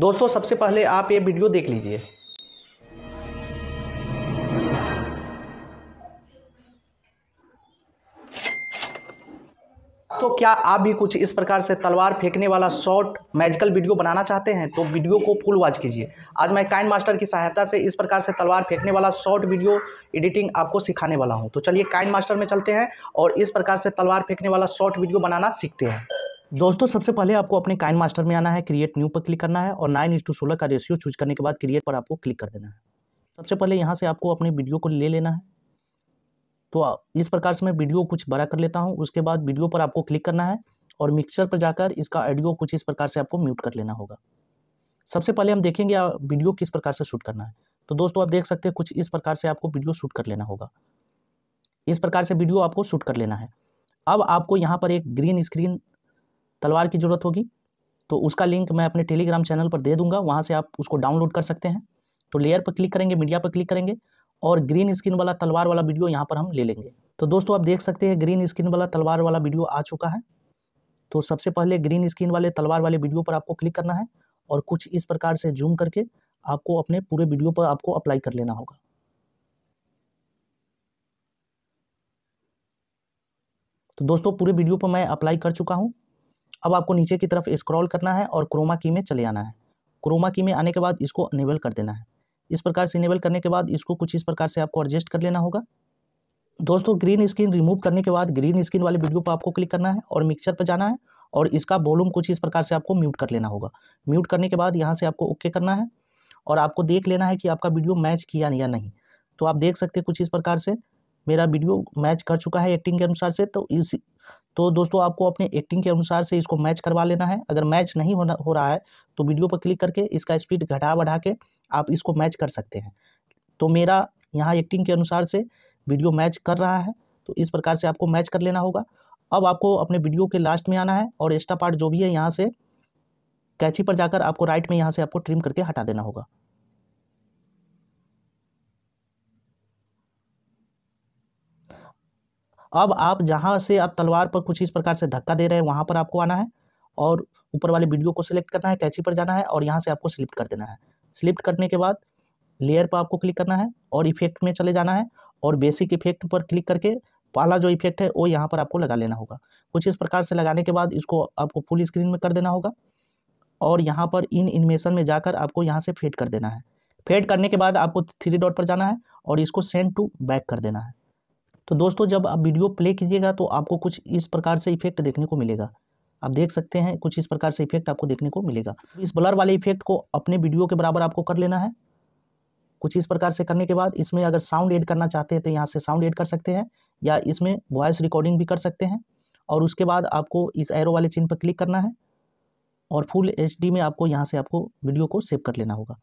दोस्तों सबसे पहले आप ये वीडियो देख लीजिए तो क्या आप भी कुछ इस प्रकार से तलवार फेंकने वाला शॉर्ट मैजिकल वीडियो बनाना चाहते हैं तो वीडियो को फुल वॉच कीजिए आज मैं काइन मास्टर की सहायता से इस प्रकार से तलवार फेंकने वाला शॉर्ट वीडियो एडिटिंग आपको सिखाने वाला हूं तो चलिए काइन मास्टर में चलते हैं और इस प्रकार से तलवार फेंकने वाला शॉर्ट वीडियो बनाना सीखते हैं दोस्तों सबसे पहले आपको अपने काइन मास्टर में आना है क्रिएट न्यू पर क्लिक करना है और नाइन इंस टू सोलह का रेशियो चूज करने के बाद क्रिएट पर आपको क्लिक कर देना है सबसे पहले यहाँ से आपको अपने वीडियो को ले लेना है तो इस प्रकार से मैं वीडियो कुछ बड़ा कर लेता हूँ उसके बाद वीडियो पर आपको क्लिक करना है और मिक्सचर पर जाकर इसका ऑडियो कुछ इस प्रकार से आपको म्यूट कर लेना होगा सबसे पहले हम देखेंगे वीडियो किस प्रकार से शूट करना है तो दोस्तों आप देख सकते हैं कुछ इस प्रकार से आपको वीडियो शूट कर लेना होगा इस प्रकार से वीडियो आपको शूट कर लेना है अब आपको यहाँ पर एक ग्रीन स्क्रीन तलवार की ज़रूरत होगी तो उसका लिंक मैं अपने टेलीग्राम चैनल पर दे दूंगा वहाँ से आप उसको डाउनलोड कर सकते हैं तो लेयर पर क्लिक करेंगे मीडिया पर क्लिक करेंगे और ग्रीन स्क्रीन वाला तलवार वाला वीडियो यहाँ पर हम ले लेंगे तो दोस्तों आप देख सकते हैं ग्रीन स्क्रीन वाला तलवार वाला वीडियो आ चुका है तो सबसे पहले ग्रीन स्क्रीन वाले तलवार वाले वीडियो पर आपको क्लिक करना है और कुछ इस प्रकार से जूम करके आपको अपने पूरे वीडियो पर आपको अप्लाई कर लेना होगा तो दोस्तों पूरे वीडियो पर मैं अप्लाई कर चुका हूँ अब आपको नीचे की तरफ स्क्रॉल करना है और क्रोमा की में चले आना है क्रोमा की में आने के बाद इसको इनेबल कर देना है इस प्रकार से इनेबल करने के बाद इसको कुछ इस प्रकार से आपको एडजस्ट कर लेना होगा दोस्तों ग्रीन स्क्रीन रिमूव करने के बाद ग्रीन स्क्रीन वाले वीडियो पर आपको क्लिक करना है और मिक्सचर पर जाना है और इसका वॉल्यूम कुछ इस प्रकार से आपको म्यूट कर लेना होगा म्यूट करने के बाद यहाँ से आपको ओके करना है और आपको देख लेना है कि आपका वीडियो मैच किया या नहीं तो आप देख सकते हैं कुछ इस प्रकार से मेरा वीडियो मैच कर चुका है एक्टिंग के अनुसार से तो इसी तो दोस्तों आपको अपने एक्टिंग के अनुसार से इसको मैच करवा लेना है अगर मैच नहीं होना हो रहा है तो वीडियो पर क्लिक करके इसका स्पीड घटा बढ़ा के आप इसको मैच कर सकते हैं तो मेरा यहाँ एक्टिंग के अनुसार से वीडियो मैच कर रहा है तो इस प्रकार से आपको मैच कर लेना होगा अब आपको अपने वीडियो के लास्ट में आना है और एक्स्ट्रा पार्ट जो भी है यहाँ से कैची पर जाकर आपको राइट में यहाँ से आपको ट्रिम करके हटा देना होगा अब आप जहाँ से आप तलवार पर कुछ इस प्रकार से धक्का दे रहे हैं वहाँ पर आपको आना है और ऊपर वाले वीडियो को सिलेक्ट करना है कैची पर जाना है और यहाँ से आपको सिलेक्ट कर देना है सिलेक्ट करने के बाद लेयर पर आपको क्लिक करना है और इफेक्ट में चले जाना है और बेसिक इफेक्ट पर क्लिक करके पहला जो इफेक्ट है वो यहाँ पर आपको लगा लेना होगा कुछ इस प्रकार से लगाने के बाद इसको आपको फुल स्क्रीन में कर देना होगा और यहाँ पर इन इनमेशन में जाकर आपको यहाँ से फेड कर देना है फेड करने के बाद आपको थ्री डॉट पर जाना है और इसको सेंड टू बैक कर देना है तो दोस्तों जब आप वीडियो प्ले कीजिएगा तो आपको कुछ इस प्रकार से इफेक्ट देखने को मिलेगा आप देख सकते हैं कुछ इस प्रकार से इफेक्ट आपको देखने को मिलेगा इस ब्लर वाले इफेक्ट को अपने वीडियो के बराबर आपको कर लेना है कुछ इस प्रकार से करने के बाद इसमें अगर साउंड ऐड करना चाहते हैं तो यहाँ से साउंड ऐड कर सकते हैं या इसमें वॉइस रिकॉर्डिंग भी कर सकते हैं और उसके बाद आपको इस एरो वाले चिन्ह पर क्लिक करना है और फुल एच में आपको यहाँ से आपको वीडियो को सेव कर लेना होगा